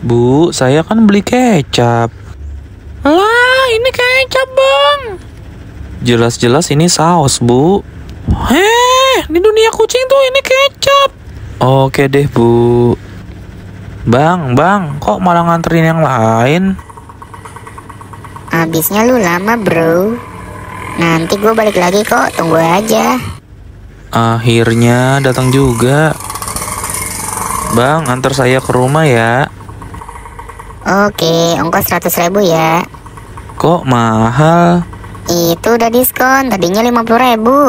Bu, saya kan beli kecap. Lah, ini kecap, Bang. Jelas-jelas ini saus, Bu. Heh, di dunia kucing tuh ini kecap. Oke deh, Bu. Bang, Bang, kok malah nganterin yang lain? Abisnya lu lama, Bro. Nanti gue balik lagi kok, tunggu aja. Akhirnya datang juga. Bang, antar saya ke rumah ya. Oke, ongkos 100 ribu ya. Kok mahal? Itu udah diskon, tadinya 50 ribu.